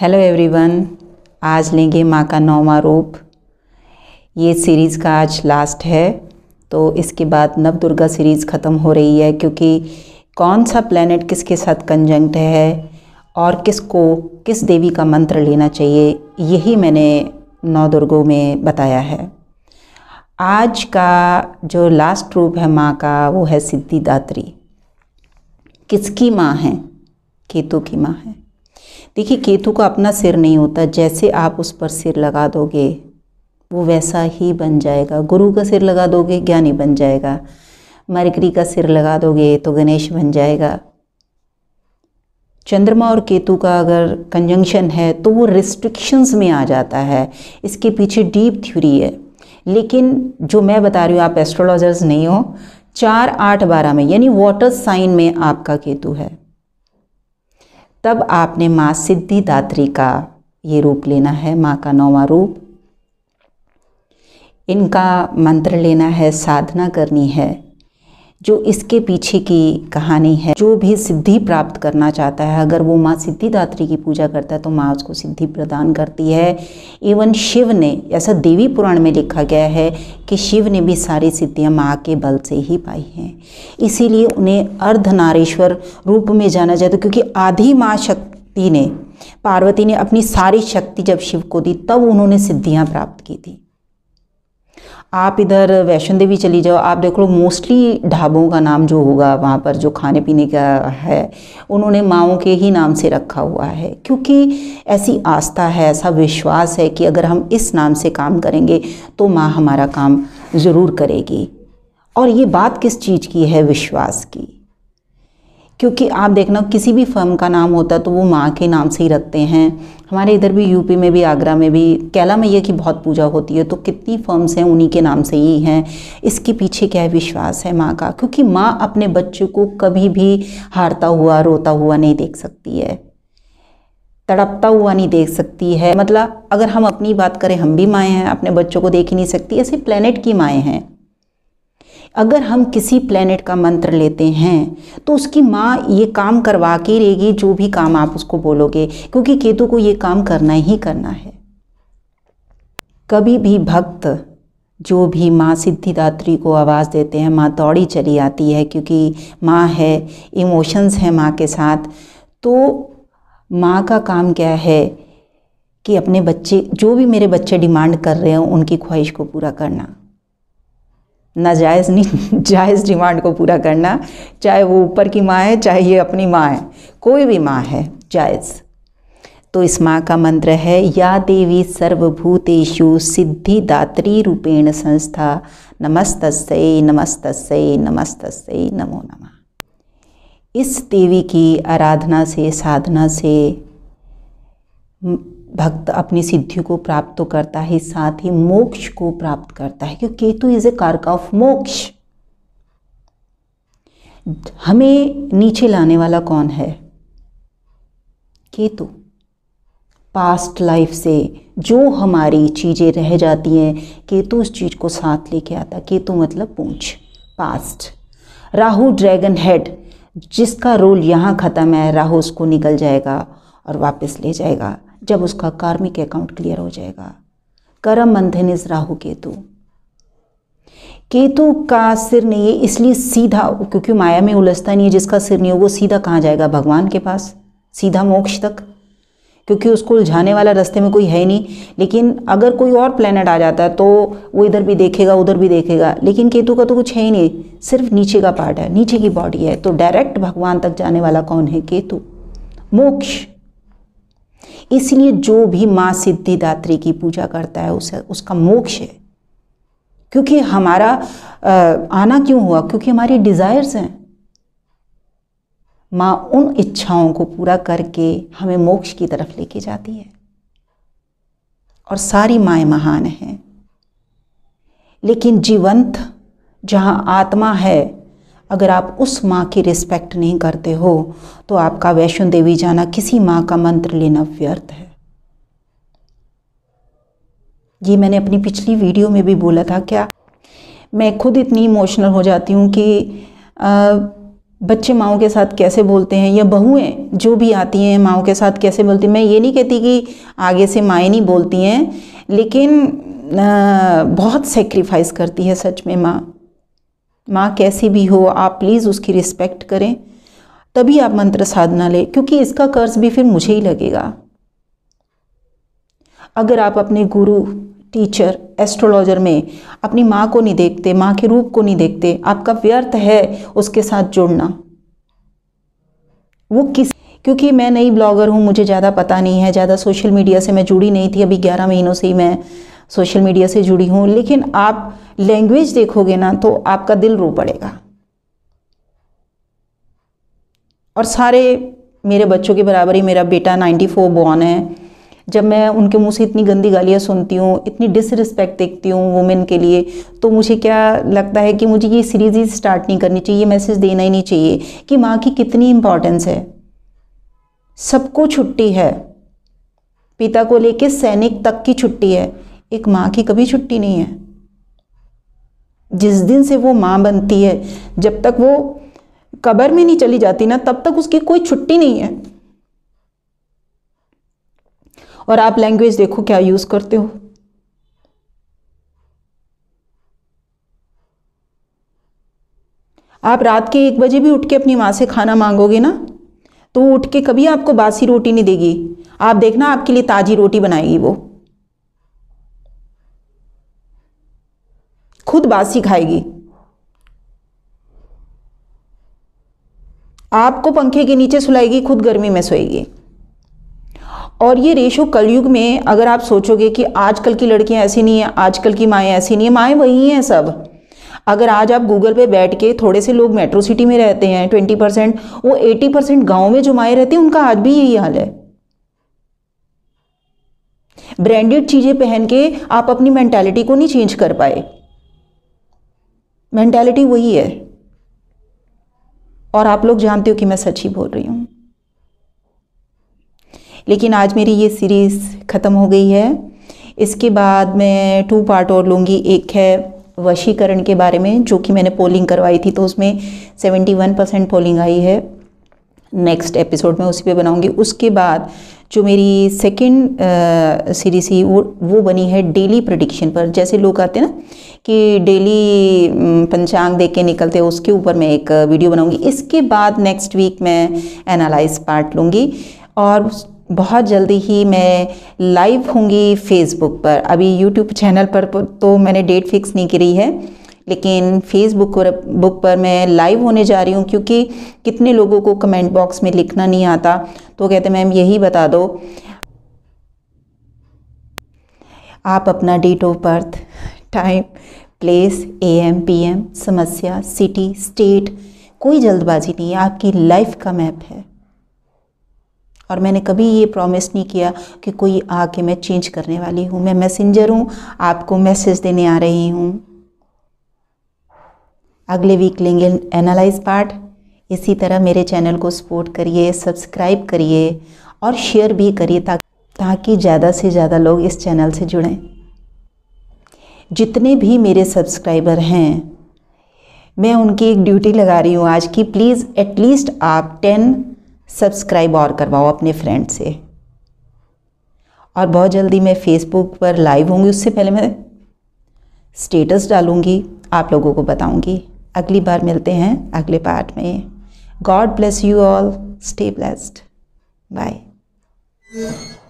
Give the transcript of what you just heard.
hello everyone आज लेंगे माँ का नौवा रूप ये सीरीज़ का आज लास्ट है तो इसके बाद नव दुर्गा सीरीज़ ख़त्म हो रही है क्योंकि कौन सा प्लेनेट किसके साथ कंजंक्ट है और किसको किस देवी का मंत्र लेना चाहिए यही मैंने नौ दुर्गों में बताया है आज का जो लास्ट रूप है माँ का वो है सिद्धिदात्री किसकी माँ है केतु की माँ है देखिए केतु का अपना सिर नहीं होता जैसे आप उस पर सिर लगा दोगे वो वैसा ही बन जाएगा गुरु का सिर लगा दोगे ज्ञानी बन जाएगा मरकरी का सिर लगा दोगे तो गणेश बन जाएगा चंद्रमा और केतु का अगर कंजंक्शन है तो वो रिस्ट्रिक्शंस में आ जाता है इसके पीछे डीप थ्योरी है लेकिन जो मैं बता रही हूँ आप एस्ट्रोलॉजर्स नहीं हो चार आठ बारह में यानी वाटर साइन में आपका केतु है तब आपने माँ सिद्धिदात्री का ये रूप लेना है माँ का नौवा रूप इनका मंत्र लेना है साधना करनी है जो इसके पीछे की कहानी है जो भी सिद्धि प्राप्त करना चाहता है अगर वो माँ सिद्धिदात्री की पूजा करता है तो माँ उसको सिद्धि प्रदान करती है इवन शिव ने ऐसा देवी पुराण में लिखा गया है कि शिव ने भी सारी सिद्धियाँ माँ के बल से ही पाई हैं इसीलिए उन्हें अर्धनारेश्वर रूप में जाना जाता क्योंकि आधी माँ शक्ति ने पार्वती ने अपनी सारी शक्ति जब शिव को दी तब उन्होंने सिद्धियाँ प्राप्त की थी आप इधर वैष्णो देवी चली जाओ आप देख लो मोस्टली ढाबों का नाम जो होगा वहाँ पर जो खाने पीने का है उन्होंने माओ के ही नाम से रखा हुआ है क्योंकि ऐसी आस्था है ऐसा विश्वास है कि अगर हम इस नाम से काम करेंगे तो माँ हमारा काम ज़रूर करेगी और ये बात किस चीज़ की है विश्वास की क्योंकि आप देखना किसी भी फर्म का नाम होता है तो वो माँ के नाम से ही रखते हैं हमारे इधर भी यूपी में भी आगरा में भी कैला मैया की बहुत पूजा होती है तो कितनी फर्म्स हैं उन्हीं के नाम से ही हैं इसके पीछे क्या है विश्वास है माँ का क्योंकि माँ अपने बच्चे को कभी भी हारता हुआ रोता हुआ नहीं देख सकती है तड़पता हुआ नहीं देख सकती है मतलब अगर हम अपनी बात करें हम भी माएँ हैं अपने बच्चों को देख ही नहीं सकती ऐसे प्लेनेट की माएँ हैं अगर हम किसी प्लेनेट का मंत्र लेते हैं तो उसकी माँ ये काम करवा के रहेगी जो भी काम आप उसको बोलोगे क्योंकि केतु को ये काम करना ही करना है कभी भी भक्त जो भी माँ सिद्धिदात्री को आवाज़ देते हैं माँ दौड़ी चली आती है क्योंकि माँ है इमोशंस हैं माँ के साथ तो माँ का काम क्या है कि अपने बच्चे जो भी मेरे बच्चे डिमांड कर रहे हैं उनकी ख्वाहिश को पूरा करना नाजायज़ नहीं जायज़ डिमांड को पूरा करना चाहे वो ऊपर की माँ है चाहे ये अपनी माँ है कोई भी माँ है जायज़ तो इस माँ का मंत्र है या देवी सर्वभूतेषु सिद्धिदात्री रूपेण संस्था नमस्तस्यै नमस्त नमस्त नमो नमः इस देवी की आराधना से साधना से भक्त अपनी सिद्धि को प्राप्त तो करता है साथ ही मोक्ष को प्राप्त करता है क्योंकि केतु इज ए कारक ऑफ मोक्ष हमें नीचे लाने वाला कौन है केतु पास्ट लाइफ से जो हमारी चीज़ें रह जाती हैं केतु उस चीज़ को साथ लेके आता है केतु मतलब पूंछ पास्ट राहु ड्रैगन हेड जिसका रोल यहाँ ख़त्म है राहु उसको निकल जाएगा और वापस ले जाएगा जब उसका कार्मिक अकाउंट क्लियर हो जाएगा करम बंधन इज राहु केतु केतु का सिर नहीं है इसलिए सीधा क्योंकि माया में उलझता नहीं है जिसका सिर नहीं हो वो सीधा कहाँ जाएगा भगवान के पास सीधा मोक्ष तक क्योंकि उसको उलझाने वाला रास्ते में कोई है नहीं लेकिन अगर कोई और प्लेनेट आ जाता है तो वो इधर भी देखेगा उधर भी देखेगा लेकिन केतु का तो कुछ है ही नहीं सिर्फ नीचे का पार्ट है नीचे की बॉडी है तो डायरेक्ट भगवान तक जाने वाला कौन है केतु मोक्ष इसलिए जो भी माँ सिद्धिदात्री की पूजा करता है उसे उसका मोक्ष है क्योंकि हमारा आना क्यों हुआ क्योंकि हमारी डिज़ायर्स हैं माँ उन इच्छाओं को पूरा करके हमें मोक्ष की तरफ लेके जाती है और सारी माएँ महान हैं लेकिन जीवंत जहाँ आत्मा है अगर आप उस माँ की रिस्पेक्ट नहीं करते हो तो आपका वैष्णो देवी जाना किसी माँ का मंत्र लेना व्यर्थ है ये मैंने अपनी पिछली वीडियो में भी बोला था क्या मैं खुद इतनी इमोशनल हो जाती हूँ कि आ, बच्चे माओ के साथ कैसे बोलते हैं या बहुएं जो भी आती हैं माओ के साथ कैसे बोलती हैं मैं ये नहीं कहती कि आगे से माएँ नहीं बोलती हैं लेकिन आ, बहुत सेक्रीफाइस करती है सच में माँ माँ कैसी भी हो आप प्लीज़ उसकी रिस्पेक्ट करें तभी आप मंत्र साधना लें क्योंकि इसका कर्ज भी फिर मुझे ही लगेगा अगर आप अपने गुरु टीचर एस्ट्रोलॉजर में अपनी माँ को नहीं देखते माँ के रूप को नहीं देखते आपका व्यर्थ है उसके साथ जुड़ना वो किस क्योंकि मैं नई ब्लॉगर हूँ मुझे ज़्यादा पता नहीं है ज़्यादा सोशल मीडिया से मैं जुड़ी नहीं थी अभी ग्यारह महीनों से ही मैं सोशल मीडिया से जुड़ी हूँ लेकिन आप लैंग्वेज देखोगे ना तो आपका दिल रो पड़ेगा और सारे मेरे बच्चों के बराबर ही मेरा बेटा 94 फोर बॉर्न है जब मैं उनके मुंह से इतनी गंदी गालियाँ सुनती हूँ इतनी डिसरिस्पेक्ट देखती हूँ वुमेन के लिए तो मुझे क्या लगता है कि मुझे ये सीरीज़ ही स्टार्ट नहीं करनी चाहिए मैसेज देना ही नहीं चाहिए कि माँ की कितनी इम्पॉर्टेंस है सबको छुट्टी है पिता को लेके सैनिक तक की छुट्टी है एक माँ की कभी छुट्टी नहीं है जिस दिन से वो माँ बनती है जब तक वो कबर में नहीं चली जाती ना तब तक उसकी कोई छुट्टी नहीं है और आप लैंग्वेज देखो क्या यूज़ करते हो आप रात के एक बजे भी उठ के अपनी माँ से खाना मांगोगे ना तो वो उठ के कभी आपको बासी रोटी नहीं देगी आप देखना आपके लिए ताज़ी रोटी बनाएगी वो खुद बासी खाएगी आपको पंखे के नीचे सुलाएगी खुद गर्मी में सोएगी और ये रेशो कलयुग में अगर आप सोचोगे कि आजकल की लड़कियां ऐसी नहीं है आजकल की माएँ ऐसी नहीं है माएँ वही हैं सब अगर आज आप गूगल पे बैठ के थोड़े से लोग मेट्रो सिटी में रहते हैं ट्वेंटी परसेंट वो एटी परसेंट गाँव में जो माएँ रहती हैं उनका आज भी यही हाल है ब्रांडेड चीज़ें पहन के आप अपनी मैंटेलिटी को नहीं चेंज कर पाए मैंटेलिटी वही है और आप लोग जानते हो कि मैं सच ही बोल रही हूँ लेकिन आज मेरी ये सीरीज़ ख़त्म हो गई है इसके बाद मैं टू पार्ट और लूँगी एक है वशीकरण के बारे में जो कि मैंने पोलिंग करवाई थी तो उसमें 71 परसेंट पोलिंग आई है नेक्स्ट एपिसोड में उसी पे बनाऊंगी उसके बाद जो मेरी सेकेंड सीरीज थी वो वो बनी है डेली प्रडिक्शन पर जैसे लोग आते हैं ना कि डेली पंचांग देख के निकलते हैं उसके ऊपर मैं एक वीडियो बनाऊंगी इसके बाद नेक्स्ट वीक मैं एनालाइज पार्ट लूँगी और बहुत जल्दी ही मैं लाइव होंगी फेसबुक पर अभी यूट्यूब चैनल पर तो मैंने डेट फिक्स नहीं करी है लेकिन फेसबुक पर बुक पर मैं लाइव होने जा रही हूँ क्योंकि कितने लोगों को कमेंट बॉक्स में लिखना नहीं आता तो कहते मैम यही बता दो आप अपना date of birth time place A M P M समस्या सिटी स्टेट कोई जल्दबाजी नहीं है आपकी लाइफ का मैप है और मैंने कभी ये प्रॉमिस नहीं किया कि कोई आके मैं चेंज करने वाली हूँ मैं मैसेंजर हूँ आपको मैसेज देने आ रही हूँ अगले वीक लेंगे एनालाइज पार्ट इसी तरह मेरे चैनल को सपोर्ट करिए सब्सक्राइब करिए और शेयर भी करिए ताकि ज़्यादा से ज़्यादा लोग इस चैनल से जुड़ें जितने भी मेरे सब्सक्राइबर हैं मैं उनकी एक ड्यूटी लगा रही हूँ आज की प्लीज़ एटलीस्ट आप टेन सब्सक्राइब और करवाओ अपने फ्रेंड से और बहुत जल्दी मैं फेसबुक पर लाइव होंगी उससे पहले मैं स्टेटस डालूँगी आप लोगों को बताऊँगी अगली बार मिलते हैं अगले पार्ट में God bless you all stay blessed bye